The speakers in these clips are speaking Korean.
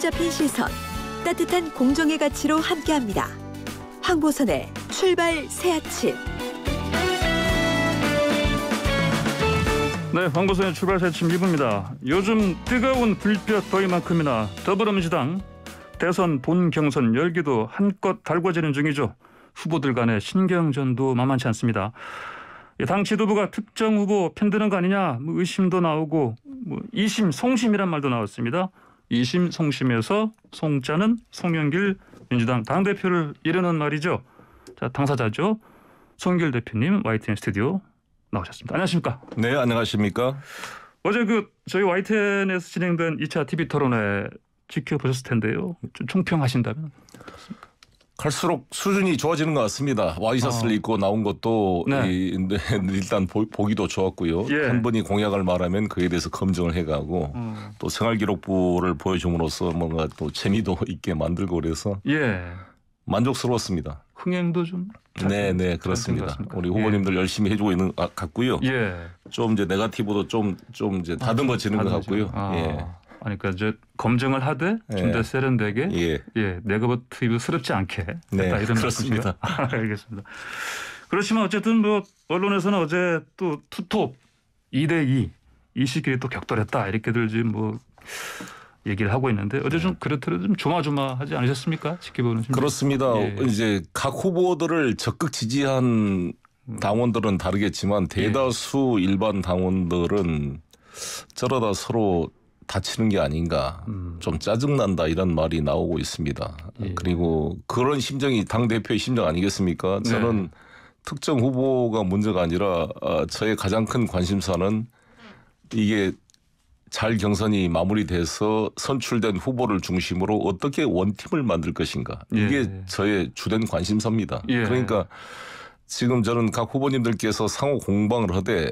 사잡힌 시선, 따뜻한 공정의 가치로 함께합니다. 황보선의 출발 새아침. 네, 황보선의 출발 새침 2부입니다. 요즘 뜨거운 불볕 더위만큼이나 더불어민주당 대선 본 경선 열기도 한껏 달궈지는 중이죠. 후보들 간의 신경전도 만만치 않습니다. 예, 당 지도부가 특정 후보 편드는 거 아니냐 뭐 의심도 나오고 뭐 이심 송심이란 말도 나왔습니다. 이심 송심에서 송자는 송영길 민주당 당 대표를 이르는 말이죠. 자 당사자죠. 송영길 대표님 YTN 스튜디오 나오셨습니다. 안녕하십니까? 네, 안녕하십니까? 어제 그 저희 YTN에서 진행된 2차 TV 토론회 지켜보셨을 텐데요. 좀 총평하신다면 어떻습니까? 갈수록 수준이 좋아지는 것 같습니다. 와이셔츠를 아. 어. 입고 나온 것도 네. 이, 네, 일단 보, 기도 좋았고요. 예. 한 분이 공약을 말하면 그에 대해서 검증을 해가고 음. 또 생활기록부를 보여줌으로써 뭔가 또 재미도 있게 만들고 그래서 예. 만족스러웠습니다. 흥행도 좀 네, 네, 그렇습니다. 우리 예. 후보님들 예. 열심히 해주고 있는 것 같고요. 예. 좀 이제 네가티브도 좀 좀 이제 아, 다듬어지는 아, 것 같고요. 아. 예. 아니 그러니까 이제 검증을 하되 좀더 예. 세련되게 예. 예 네거버티브 스럽지 않게 네, 이런 그렇습니다. 아, 알겠습니다. 그렇지만 어쨌든 뭐 언론에서는 어제 또 투톱 2대2 이시끼리 또 격돌했다 이렇게들 지금 뭐 얘기를 하고 있는데 어제 네. 좀 그렇더라도 좀 조마조마하지 않으셨습니까? 지켜보는 그렇습니다. 예. 어, 이제 각 후보들을 적극 지지한 음. 당원들은 다르겠지만 예. 대다수 예. 일반 당원들은 저러다 서로 다치는 게 아닌가 음. 좀 짜증난다 이런 말이 나오고 있습니다. 예. 그리고 그런 심정이 당 대표의 심정 아니겠습니까? 네. 저는 특정 후보가 문제가 아니라 아, 저의 가장 큰 관심사는 이게 잘 경선이 마무리돼서 선출된 후보를 중심으로 어떻게 원팀을 만들 것인가 이게 예. 저의 주된 관심사입니다. 예. 그러니까 지금 저는 각 후보님들께서 상호 공방을 하되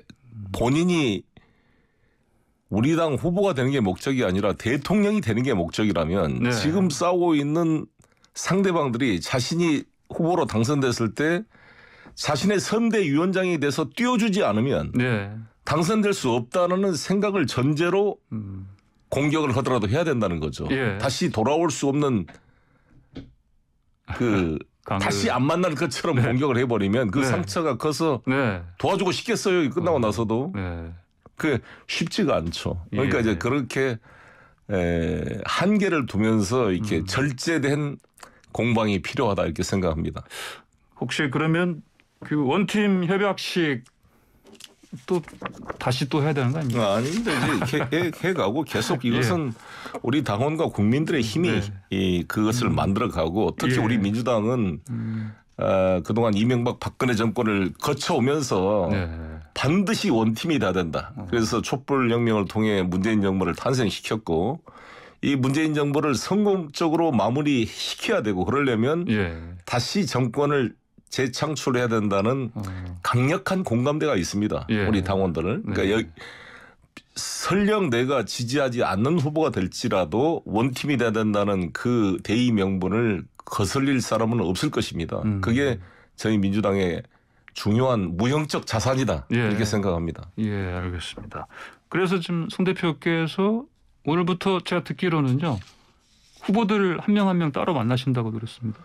본인이 우리 당 후보가 되는 게 목적이 아니라 대통령이 되는 게 목적이라면 네. 지금 싸우고 있는 상대방들이 자신이 후보로 당선됐을 때 자신의 선대위원장이 돼서 띄워주지 않으면 네. 당선될 수 없다는 생각을 전제로 음. 공격을 하더라도 해야 된다는 거죠. 예. 다시 돌아올 수 없는 그 다시 안 만날 것처럼 네. 공격을 해버리면 그 네. 상처가 커서 네. 도와주고 싶겠어요. 끝나고 어. 나서도. 네. 그 쉽지가 않죠. 그러니까 예. 이제 그렇게 에, 한계를 두면서 이렇게 음. 절제된 공방이 필요하다 이렇게 생각합니다. 혹시 그러면 그 원팀 협약식 또 다시 또 해야 되는 거 아닙니까? 아, 아닙니다. 이제 해, 가고 계속 예. 이것은 예. 우리 당원과 국민들의 힘이 네. 이 그것을 음. 만들어가고 특히 예. 우리 민주당은 음. 어, 그동안 이명박 박근혜 정권을 거쳐오면서 네. 반드시 원팀이 돼야 된다. 어. 그래서 촛불 혁명을 통해 문재인 정부를 탄생시켰고 이 문재인 정부를 성공적으로 마무리시켜야 되고 그러려면 예. 다시 정권을 재창출해야 된다는 어. 강력한 공감대가 있습니다. 예. 우리 당원들은. 그러니까 네. 여기 설령 내가 지지하지 않는 후보가 될지라도 원팀이 돼야 된다는 그 대의 명분을 거슬릴 사람은 없을 것입니다. 음. 그게 저희 민주당의 중요한 무형적 자산이다 예. 이렇게 생각합니다. 예, 알겠습니다. 그래서 지금 송 대표께서 오늘부터 제가 듣기로는요 후보들 한 명 한 명 따로 만나신다고 들었습니다.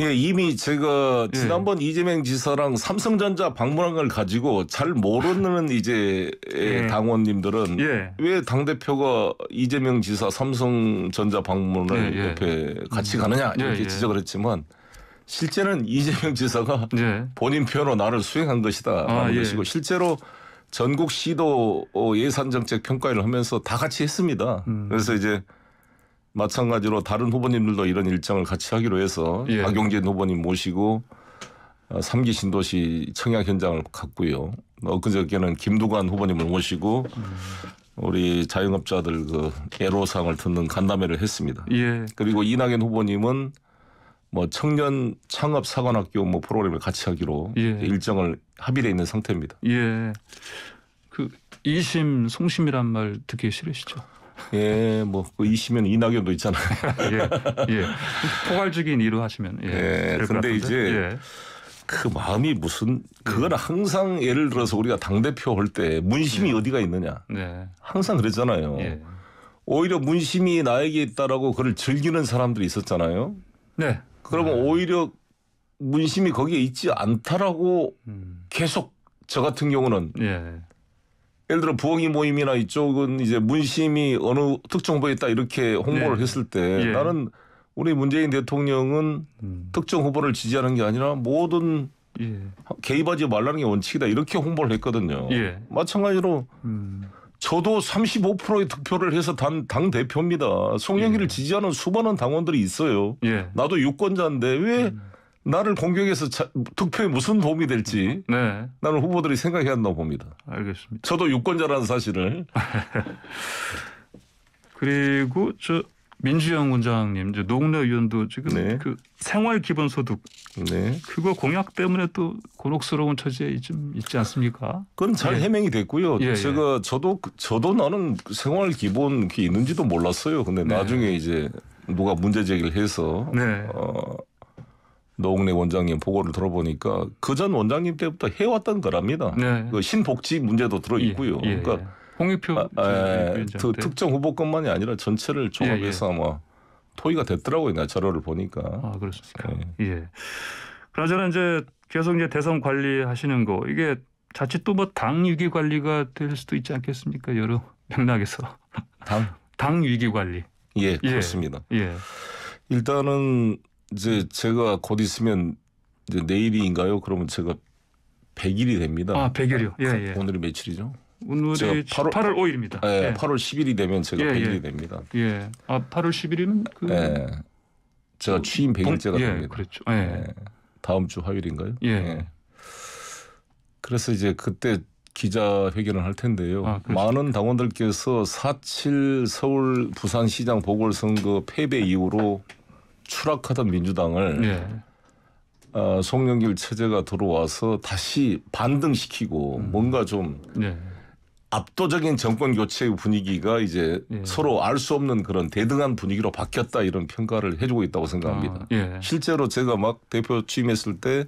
예, 이미 제가 예. 지난번 예. 이재명 지사랑 삼성전자 방문한 걸 가지고 잘 모르는 이제 예. 당원님들은 예. 왜당 대표가 이재명 지사 삼성전자 방문을 옆에 예, 예. 같이 음. 가느냐 이렇게 지적을 했지만. 실제는 이재명 지사가 예. 본인 표로 나를 수행한 것이다라는 아, 것이고 예. 실제로 전국 시도 예산 정책 평가를 하면서 다 같이 했습니다. 음. 그래서 이제 마찬가지로 다른 후보님들도 이런 일정을 같이 하기로 해서 예. 박용진 후보님 모시고 어, 삼기 신도시 청약 현장을 갔고요. 엊그저께는 김두관 후보님을 모시고 음. 우리 자영업자들 그 애로사항을 듣는 간담회를 했습니다. 예. 그리고 이낙연 후보님은 뭐 청년 창업 사관학교 뭐 프로그램을 같이 하기로 예. 일정을 합의돼 있는 상태입니다. 예. 그 이심 송심이란 말 듣기 싫으시죠? 예, 뭐그 이시면 이낙연도 있잖아요. 예, 예. 포괄적인 이로 하시면. 예. 예 근데 이제 예. 그 마음이 무슨 그건 예. 항상 예를 들어서 우리가 당 대표 할 때 문심이 예. 어디가 있느냐. 네. 항상 그랬잖아요. 예. 오히려 문심이 나에게 있다라고 그걸 즐기는 사람들이 있었잖아요. 네. 그러면 네. 오히려 문심이 거기에 있지 않다라고 음. 계속 저 같은 경우는 예. 예를 들어 부엉이 모임이나 이쪽은 이제 문심이 어느 특정 후보에 있다 이렇게 홍보를 예. 했을 때 예. 나는 우리 문재인 대통령은 음. 특정 후보를 지지하는 게 아니라 모든 개입하지 예. 말라는 게 원칙이다 이렇게 홍보를 했거든요. 예. 마찬가지로 음. 저도 35%의 득표를 해서 당, 당 대표입니다. 송영길을 예. 지지하는 수많은 당원들이 있어요. 예. 나도 유권자인데 왜 음. 나를 공격해서 자, 득표에 무슨 도움이 될지 네. 나는 후보들이 생각해야 한다고 봅니다. 알겠습니다. 저도 유권자라는 사실을. 그리고 저 민주영 원장님, 이제 노웅래 의원도 지금 네. 그 생활 기본 소득 네. 그거 공약 때문에 또 곤혹스러운 처지에 좀 있지 않습니까? 그건 잘 예. 해명이 됐고요. 예, 예. 제가 예. 저도 그, 저도 나는 생활 기본 게 있는지도 몰랐어요. 근데 네. 나중에 이제 누가 문제 제기를 해서 네. 어, 노웅래 원장님 보고를 들어보니까 그 전 원장님 때부터 해왔던 거랍니다. 네. 그 신복지 문제도 들어 있고요. 예, 예, 그러니까. 홍익표 아, 아 예, 예. 그 특정 후보 것만이 아니라 전체를 종합해서 예, 예. 아마 뭐 토의가 됐더라고요. 나 자료를 보니까. 아 그렇습니까? 예. 예. 그나저나 이제 계속 이제 대선 관리하시는 거 이게 자칫 또뭐당 위기 관리가 될 수도 있지 않겠습니까? 여러 맥락에서 당 당 위기 관리. 예, 예, 그렇습니다. 예. 일단은 이제 제가 곧 있으면 이제 내일인가요? 그러면 제가 100일이 됩니다. 아, 100일이요. 예, 그 예. 오늘이 며칠이죠? 오늘이 8월, 8월 5일입니다. 예, 예. 8월 10일이 되면 제가 예, 100일이 예. 됩니다. 예. 아 8월 10일이면 그 예. 제가 취임 100일째가 예, 됩니다. 그렇죠. 예. 예. 다음 주 화요일인가요? 예. 예. 그래서 이제 그때 기자회견을 할 텐데요. 아, 그렇죠. 많은 당원들께서 47 서울 부산시장 보궐선거 패배 이후로 추락하던 민주당을 예. 어, 송영길 체제가 들어와서 다시 반등시키고 음. 뭔가 좀 예. 압도적인 정권 교체의 분위기가 이제 예. 서로 알 수 없는 그런 대등한 분위기로 바뀌었다 이런 평가를 해주고 있다고 생각합니다. 아, 예. 실제로 제가 막 대표 취임했을 때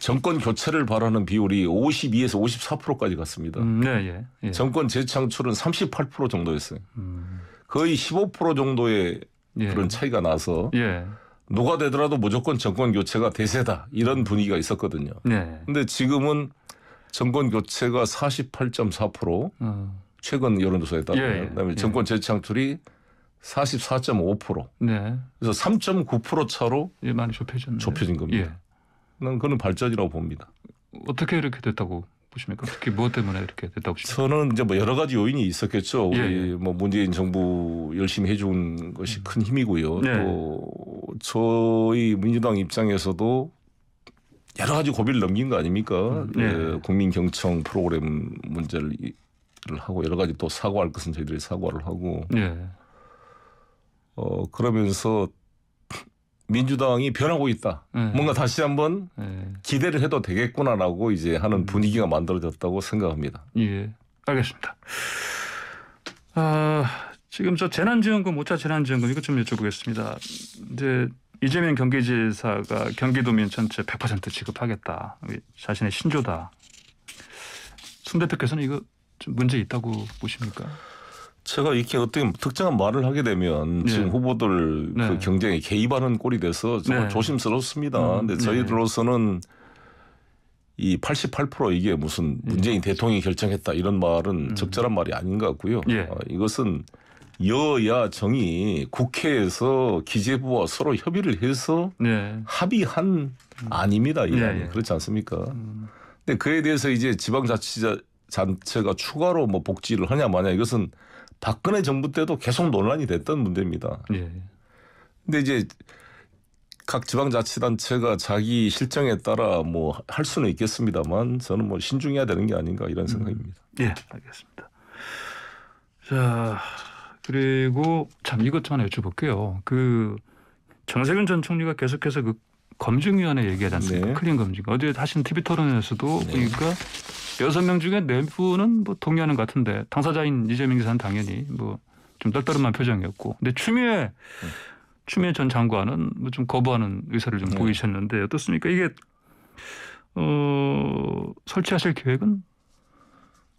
정권 교체를 바라는 비율이 52에서 54%까지 갔습니다. 음, 네, 예, 예, 정권 재창출은 38% 정도였어요. 음. 거의 15% 정도의 예. 그런 차이가 나서 예. 누가 되더라도 무조건 정권 교체가 대세다 이런 분위기가 있었거든요. 그런데 네. 지금은 정권 교체가 48.4% 어. 최근 여론조사에 따르면 예, 예, 그다음에 예. 정권 재창출이 44.5% 네. 그래서 3.9% 차로 예, 많이 좁혀졌네요. 좁혀진 겁니다. 난 예. 그는 발전이라고 봅니다. 어떻게 이렇게 됐다고 보십니까? 특히 무엇 뭐 때문에 이렇게 됐다고 보십니까? 저는 이제 뭐 여러 가지 요인이 있었겠죠. 우리 뭐 문재인 정부 열심히 해준 것이 큰 힘이고요. 네. 또 저희 민주당 입장에서도 여러 가지 고비를 넘긴 거 아닙니까? 음, 그 네. 예, 국민 경청 프로그램 문제를 하고 여러 가지 또 사과할 것은 저희들이 사과를 하고. 네. 어 그러면서 민주당이 변하고 있다. 네. 뭔가 다시 한번 네. 기대를 해도 되겠구나라고 이제 하는 음. 분위기가 만들어졌다고 생각합니다. 예, 알겠습니다. 아 지금 저 재난지원금 오차 재난지원금 이것 좀 여쭤보겠습니다. 이제 이재명 경기지사가 경기도민 전체 100% 지급하겠다. 자신의 신조다. 순 대표께서는 이거 좀 문제 있다고 보십니까? 제가 이렇게 어떻게 특정한 말을 하게 되면 네. 지금 후보들 그 네. 그 경쟁에 개입하는 꼴이 돼서 정말 네. 조심스럽습니다. 음, 근데 네. 저희들로서는 이 88% 이게 무슨 네. 문재인 대통령이 결정했다 이런 말은 음. 적절한 말이 아닌 것 같고요. 예. 어, 이것은 여야정이 국회에서 기재부와 서로 협의를 해서 네. 합의한 아닙니다이 예, 네, 안이. 네. 그렇지 않습니까? 음. 근데 그에 대해서 이제 지방자치자 자체가 추가로 뭐 복지를 하냐 마냐 이것은 박근혜 정부 때도 계속 논란이 됐던 문제입니다. 예. 근데 이제 각 지방자치단체가 자기 실정에 따라 뭐 할 수는 있겠습니다만 저는 뭐 신중해야 되는 게 아닌가 이런 음. 생각입니다. 음. 예, 알겠습니다. 자. 그리고 참 이것도 하나 여쭤볼게요. 그 정세균 전 총리가 계속해서 그 검증위원회 얘기하지 않요니까 네. 클린 검증. 어제 하신 TV 토론에서도 네. 보니까 여섯 명 중에 네 분은 뭐 동의하는 것 같은데 당사자인 이재명 기사는 당연히 뭐좀 떨떠름한 표정이었고, 근데 추미애 네. 추미애 전 장관은 뭐 좀 거부하는 의사를 좀 네. 보이셨는데 어떻습니까? 이게 어 설치하실 계획은?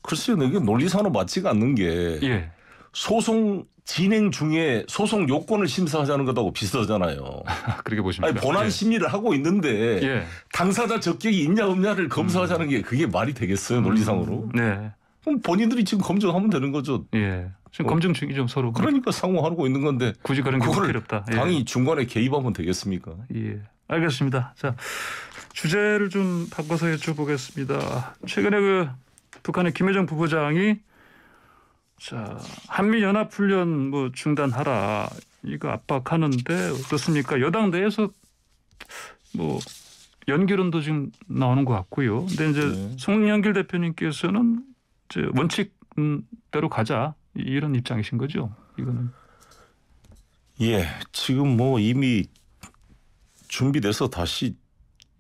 글쎄요, 이게 논리상으로 맞지가 않는 게 예. 소송 진행 중에 소송 요건을 심사하자는 것하고 비슷하잖아요. 그렇게 보시면 아니, 본안 예. 심리를 하고 있는데 예. 당사자 적격이 있냐 없냐를 검사하자는 음. 게 그게 말이 되겠어요 논리상으로? 음. 네. 그럼 본인들이 지금 검증하면 되는 거죠. 예. 지금 어. 검증 중이죠 서로. 그러니까 상호하고 있는 건데 굳이 그런 게 필요없다. 예. 당이 중간에 개입하면 되겠습니까? 예. 알겠습니다. 자 주제를 좀 바꿔서 여쭤보겠습니다. 최근에 그 북한의 김여정 부부장이 자 한미 연합 훈련 뭐 중단하라 이거 압박하는데 어떻습니까? 여당 내에서 뭐 연결론도 지금 나오는 것 같고요. 근데 이제 네. 송영길 대표님께서는 이제 원칙대로 가자 이런 입장이신 거죠? 이거는 예 지금 뭐 이미 준비돼서 다시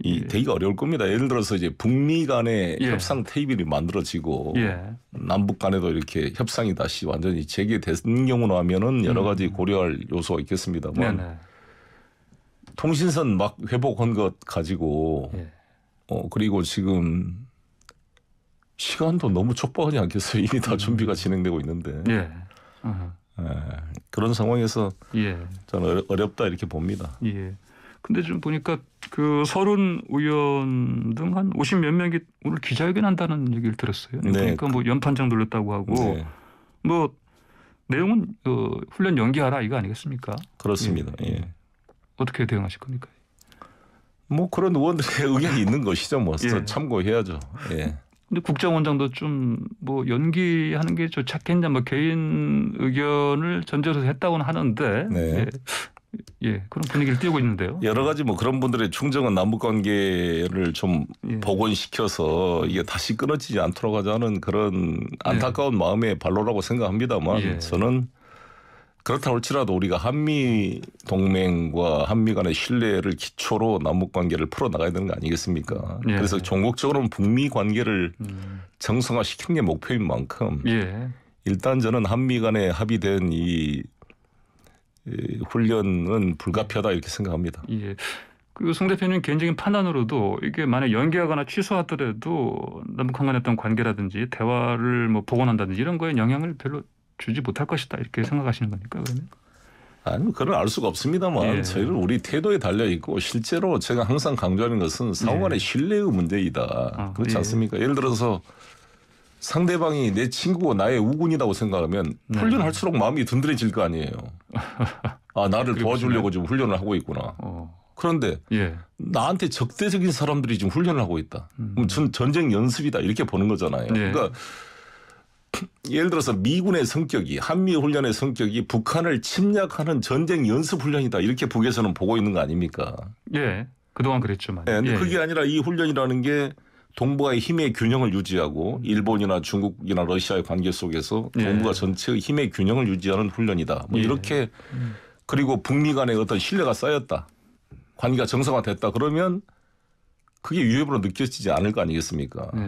이 예. 되게 어려울 겁니다. 예를 들어서 이제 북미 간의 예. 협상 테이블이 만들어지고 예. 남북 간에도 이렇게 협상이 다시 완전히 재개된 경우로 하면은 여러 음. 가지 고려할 요소가 있겠습니다만 네네. 통신선 막 회복한 것 가지고 예. 어 그리고 지금 시간도 너무 촉박하지 않겠어요. 이미 다 음. 준비가 진행되고 있는데. 예. 예. 그런 상황에서 예. 저는 어렵다 이렇게 봅니다. 예. 근데 지금 보니까 그 서른 의원 등 한 오십 몇 명이 오늘 기자회견 한다는 얘기를 들었어요. 네. 그러니까 뭐 연판장 눌렀다고 하고 네. 뭐 내용은 그 훈련 연기하라 이거 아니겠습니까? 그렇습니다. 예. 예. 어떻게 대응하실 겁니까? 뭐 그런 의원들의 의견이 있는 것이죠. 뭐 예. 참고해야죠. 예. 근데 국정원장도 좀 뭐 연기하는 게 좋지 않겠냐 뭐 개인 의견을 전제로 했다고는 하는데 네. 예. 예, 그런 분위기를 띄우고 있는데요. 여러 가지 뭐 그런 분들의 충정은 남북 관계를 좀 예. 복원시켜서 이게 다시 끊어지지 않도록 하자는 그런 예. 안타까운 예. 마음의 발로라고 생각합니다만 예. 저는 그렇다 할지라도 우리가 한미 동맹과 한미 간의 신뢰를 기초로 남북 관계를 풀어 나가야 되는 거 아니겠습니까? 예. 그래서 종국적으로는 북미 관계를 음. 정상화시키는 게 목표인 만큼 예. 일단 저는 한미 간에 합의된 이 훈련은 불가피하다 이렇게 생각합니다. 예. 그리고 송 대표님 개인적인 판단으로도 이게 만약 연기하거나 취소하더라도 남북한간 했던 관계라든지 대화를 뭐 복원한다든지 이런 거에 영향을 별로 주지 못할 것이다 이렇게 생각하시는 겁니까 그러면? 아니 뭐 그걸 알 수가 없습니다만 예. 저희는 우리 태도에 달려 있고 실제로 제가 항상 강조하는 것은 상호간의 예. 신뢰의 문제이다 아, 그렇지 예. 않습니까? 예를 들어서 상대방이 내 친구고 나의 우군이라고 생각하면 네. 훈련할수록 마음이 든든해질 거 아니에요. 아 나를 도와주려고 지금 훈련을 하고 있구나. 어. 그런데 예. 나한테 적대적인 사람들이 지금 훈련을 하고 있다. 음. 전, 전쟁 연습이다 이렇게 보는 거잖아요. 예. 그러니까 예를 들어서 미군의 성격이 한미 훈련의 성격이 북한을 침략하는 전쟁 연습 훈련이다 이렇게 북에서는 보고 있는 거 아닙니까? 예. 그동안 그랬죠, 많이. 네, 예. 그게 예. 아니라 이 훈련이라는 게 동북아의 힘의 균형을 유지하고 일본이나 중국이나 러시아의 관계 속에서 예. 동북아 전체의 힘의 균형을 유지하는 훈련이다. 뭐 예. 이렇게 음. 그리고 북미 간의 어떤 신뢰가 쌓였다. 관계가 정상화됐다 그러면 그게 유협으로 느껴지지 않을 거 아니겠습니까? 예.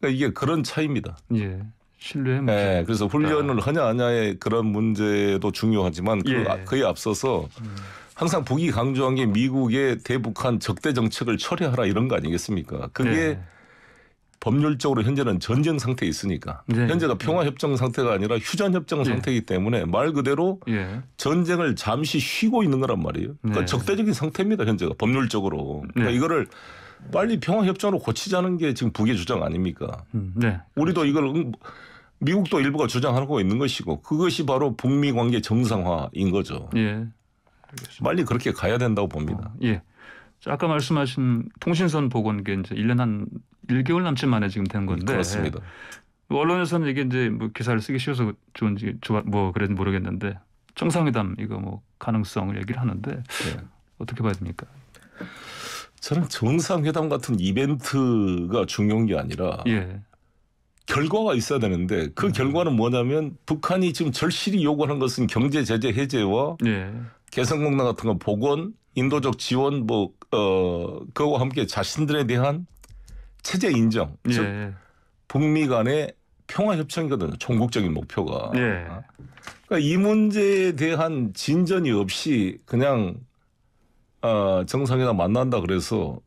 그러니까 이게 그런 차이입니다. 예. 신뢰 문제. 네, 그래서 훈련을 아. 하냐 안냐의 그런 문제도 중요하지만 그 예. 그, 그에 앞서서 음. 항상 북이 강조한 게 미국의 대북한 적대 정책을 철회하라 이런 거 아니겠습니까? 그게 네. 법률적으로 현재는 전쟁 상태에 있으니까 네. 현재가 네. 평화 협정 상태가 아니라 휴전 협정 네. 예. 상태이기 때문에 말 그대로 예. 전쟁을 잠시 쉬고 있는 거란 말이에요. 그러니까 네. 적대적인 상태입니다 현재가 법률적으로. 그러니까 네. 이거를 빨리 평화 협정으로 고치자는 게 지금 북의 주장 아닙니까? 음, 네. 우리도 그렇죠. 이걸 응, 미국도 일부가 주장하고 있는 것이고 그것이 바로 북미 관계 정상화인 거죠. 예. 빨리 그렇게 가야 된다고 봅니다. 어, 예. 자, 아까 말씀하신 통신선 복원 게 이제 1년 한 1개월 남짓 만에 지금 된 건데. 그렇습니다. 언론에서는 이게 이제 뭐 기사를 쓰기 쉬워서 좋은지 좋아 뭐 그래도 모르겠는데 정상회담 이거 뭐 가능성을 얘기를 하는데 네. 어떻게 봐야 됩니까? 저는 정상회담 같은 이벤트가 중요한 게 아니라 예. 결과가 있어야 되는데 그 음. 결과는 뭐냐면 북한이 지금 절실히 요구하는 것은 경제 제재 해제와 예. 개성공단 같은 거 복원, 인도적 지원 뭐 어, 그거와 함께 자신들에 대한 체제 인정, 예. 즉 북미 간의 평화 협정이거든요. 종국적인 목표가. 예. 어? 그러니까 이 문제에 대한 진전이 없이 그냥 어, 정상이나 만난다 그래서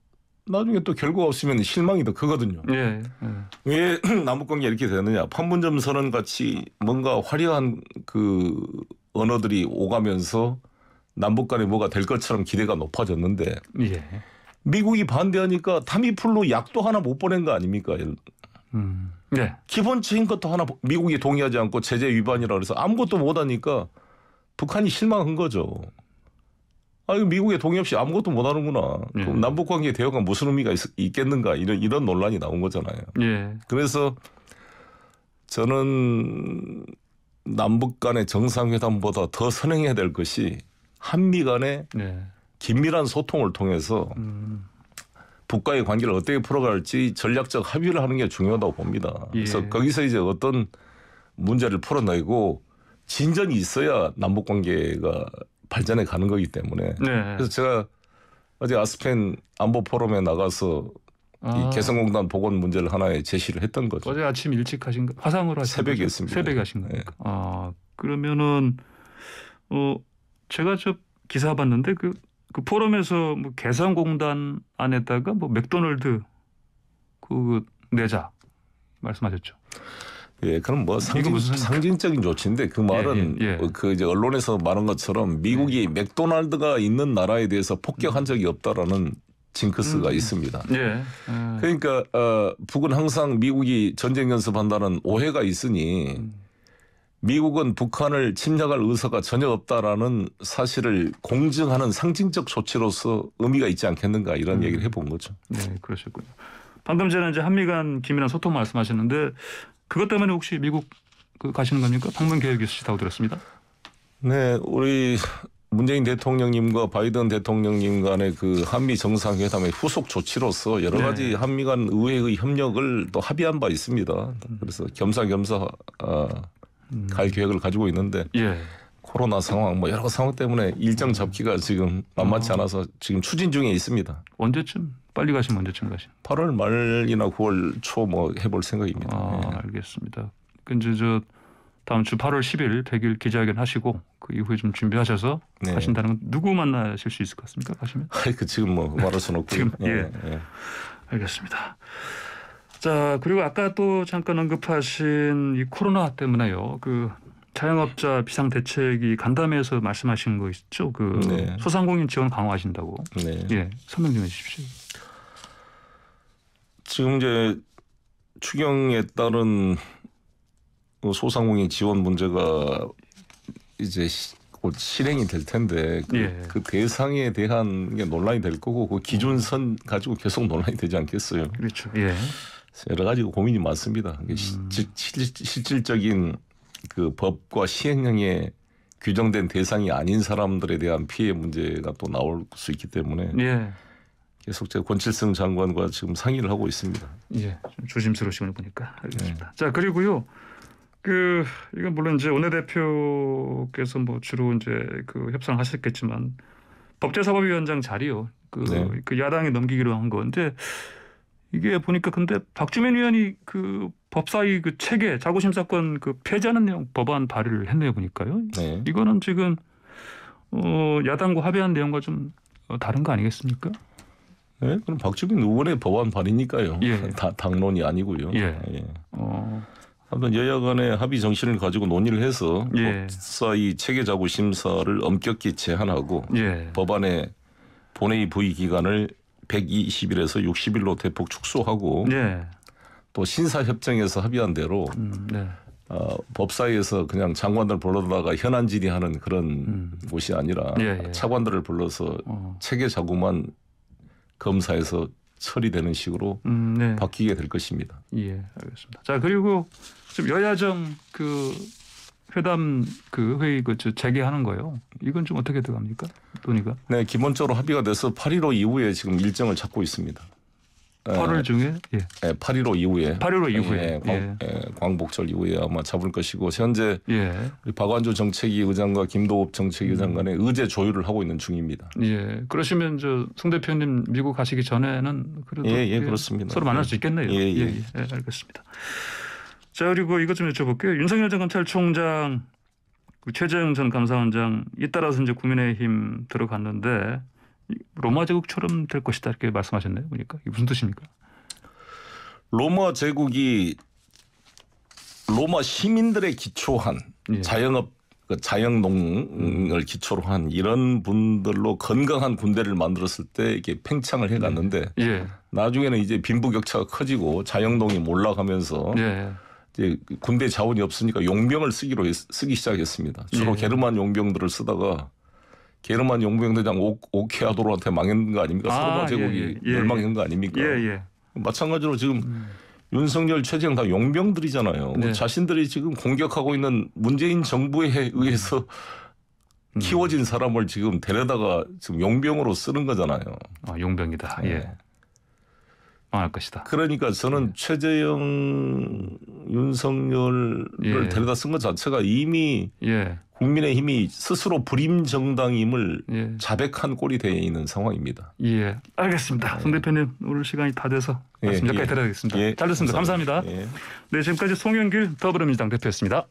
나중에 또 결과가 없으면 실망이 더 크거든요. 예. 예. 왜 남북관계 이렇게 되느냐? 판문점 선언 같이 뭔가 화려한 그 언어들이 오가면서 남북 간에 뭐가 될 것처럼 기대가 높아졌는데 예. 미국이 반대하니까 타미플로 약도 하나 못 보낸 거 아닙니까? 음. 네. 예. 기본적인 것도 하나 미국이 동의하지 않고 제재 위반이라 그래서 아무것도 못 하니까 북한이 실망한 거죠. 아, 미국의 동의 없이 아무것도 못 하는구나. 예. 그럼 남북 관계 대화가 무슨 의미가 있, 겠는가 이런 이런 논란이 나온 거잖아요. 예. 그래서 저는 남북 간의 정상회담보다 더 선행해야 될 것이 한미 간의 예. 긴밀한 소통을 통해서 음. 북과의 관계를 어떻게 풀어갈지 전략적 합의를 하는 게 중요하다고 봅니다. 예. 그래서 거기서 이제 어떤 문제를 풀어내고 진전이 있어야 남북 관계가 발전해 가는 거기 때문에 네. 그래서 제가 어제 아스펜 안보 포럼에 나가서 아. 이 개성공단 복원 문제를 하나에 제시를 했던 거죠. 어제 아침 일찍 하신 거 화상으로 하신 새벽에 했습니다. 새벽에 하신 거예요. 네. 아 그러면은 어 제가 저 기사 봤는데 그, 그 포럼에서 뭐 개성공단 안에다가 뭐맥도널드그 내자 말씀하셨죠. 예, 그럼 뭐 상징, 무슨... 상징적인 조치인데 그 예, 말은 예, 예, 예. 그 이제 언론에서 말한 것처럼 미국이 예. 맥도날드가 있는 나라에 대해서 폭격한 적이 없다라는 징크스가 음. 있습니다. 예. 음. 그러니까 어, 북은 항상 미국이 전쟁 연습한다는 오해가 있으니 미국은 북한을 침략할 의사가 전혀 없다라는 사실을 공증하는 상징적 조치로서 의미가 있지 않겠는가 이런 음. 얘기를 해본 거죠. 네, 그러셨군요. 방금 전에 이제 한미 간 긴밀한 소통 말씀하셨는데 그것 때문에 혹시 미국 그 가시는 겁니까? 방문 계획 있으시다고 들었습니다. 네, 우리 문재인 대통령님과 바이든 대통령님 간의 그 한미 정상회담의 후속 조치로서 여러 네. 가지 네. 한미 간 의회의 협력을 또 합의한 바 있습니다. 그래서 겸사겸사 아, 갈 음. 계획을 가지고 있는데 예. 코로나 상황 뭐 여러 상황 때문에 일정 잡기가 지금 만만치 어. 않아서 지금 추진 중에 있습니다. 언제쯤 빨리 가시면 언제쯤 가시면 8월 말이나 9월 초 뭐 해볼 생각입니다. 아, 네. 알겠습니다. 근데 저 다음 주 8월 10일 100일 기자회견 하시고 그 이후에 좀 준비하셔서 네. 하신다는 건 누구 만나실 수 있을 것 같습니까? 가시면? 그 지금 뭐 말할 수는 없고요. 지금, 네, 예. 예. 예. 알겠습니다. 자 그리고 아까 또 잠깐 언급하신 이 코로나 때문에요. 그 자영업자 네. 비상 대책이 간담회에서 말씀하신 거 있죠? 그 네. 소상공인 지원 강화하신다고. 네. 예, 설명 좀 해주십시오. 지금 이제 추경에 따른 소상공인 지원 문제가 이제 곧 실행이 될 텐데 그, 예. 그 대상에 대한 게 논란이 될 거고 그 기준선 가지고 계속 논란이 되지 않겠어요? 그렇죠. 예. 여러 가지 고민이 많습니다. 음. 실질적인 그 법과 시행령에 규정된 대상이 아닌 사람들에 대한 피해 문제가 또 나올 수 있기 때문에 예. 계속 제가 권칠승 장관과 지금 상의를 하고 있습니다. 예, 좀 조심스러우시군요 보니까 알겠습니다. 예. 자 그리고요 그 이건 물론 이제 원내대표께서 뭐 주로 이제 그 협상하셨겠지만 법제사법위원장 자리요 그, 네. 그 야당이 넘기기로 한 건데 이게 보니까 근데 박주민 위원이그 법사위 그 체계 자구심 사건 그 폐지하는 내용 법안 발의를 했네요 보니까요. 네. 이거는 지금 어 야당과 합의한 내용과 좀 어, 다른 거 아니겠습니까? 네, 그럼 박주민 의원의 법안 발의니까요. 예. 다 당론이 아니고요. 예. 예. 어. 한번 여야 간의 합의 정신을 가지고 논의를 해서 예. 법사위 체계 자구 심사를 엄격히 제한하고 예. 법안의 본회의 부의 기간을 120일에서 60일로 대폭 축소하고 네. 또 신사협정에서 합의한 대로 음, 네. 어, 법사위에서 그냥 장관들 불러다가 현안 질의하는 그런 음. 곳이 아니라 예, 예. 차관들을 불러서 어. 체계 자구만 검사에서 처리되는 식으로 음, 네. 바뀌게 될 것입니다. 예, 알겠습니다. 자 그리고 지금 여야정 그 회담 그 회의 그저 재개하는 거예요. 이건 좀 어떻게 들어갑니까? 논의가? 네, 기본적으로 합의가 돼서 8.15 이후에 지금 일정을 잡고 있습니다. 8월 예. 중에? 예. 네, 예, 8.15 이후에. 8.15 이후에. 예, 광, 예. 복절 이후에 아마 잡을 것이고 현재 예. 박완주 정책위 의장과 김도읍 정책위 의장 간에 음. 의제 조율을 하고 있는 중입니다. 예. 그러시면 저송 대표님 미국 가시기 전에는 그래도 예, 예, 그렇습니다. 서로 만날 수 있겠네요. 예, 예. 알겠습니다. 자 그리고 이것 좀 여쭤볼게요. 윤석열 전 검찰총장 그 최재형 전 감사원장 잇따라서 이제 국민의힘 들어갔는데 로마 제국처럼 될 것이다 이렇게 말씀하셨네요. 보니까 이게 무슨 뜻입니까? 로마 제국이 로마 시민들의 기초한 예. 자영업 그 자영농을 기초로 한 이런 분들로 건강한 군대를 만들었을 때 이렇게 팽창을 해갔는데 예. 예. 나중에는 이제 빈부격차가 커지고 자영농이 몰락하면서 예. 예. 이제 군대 자원이 없으니까 용병을 쓰기로 했, 쓰기 시작했습니다. 주로 예. 게르만 용병들을 쓰다가 게르만 용병대장 오, 케아도르한테 망했는 거 아닙니까? 서로마 아, 예, 제국이 예, 예. 멸망한 거 아닙니까? 예, 예. 마찬가지로 지금 음. 윤석열, 최재형 다 용병들이잖아요. 네. 자신들이 지금 공격하고 있는 문재인 정부에 의해서 음. 키워진 사람을 지금 데려다가 지금 용병으로 쓰는 거잖아요. 아, 용병이다. 네. 예. 망할 것이다. 그러니까 저는 예. 최재형 윤석열을 예. 데려다 쓴 것 자체가 이미 예. 국민의힘이 스스로 불임 정당임을 예. 자백한 꼴이 되어 있는 상황입니다. 예, 알겠습니다. 예. 송 대표님 오늘 시간이 다 돼서 예, 말씀 예. 여기까지 드려겠습니다잘 예. 듣습니다. 감사합니다. 감사합니다. 네, 지금까지 송영길 더불어민주당 대표였습니다.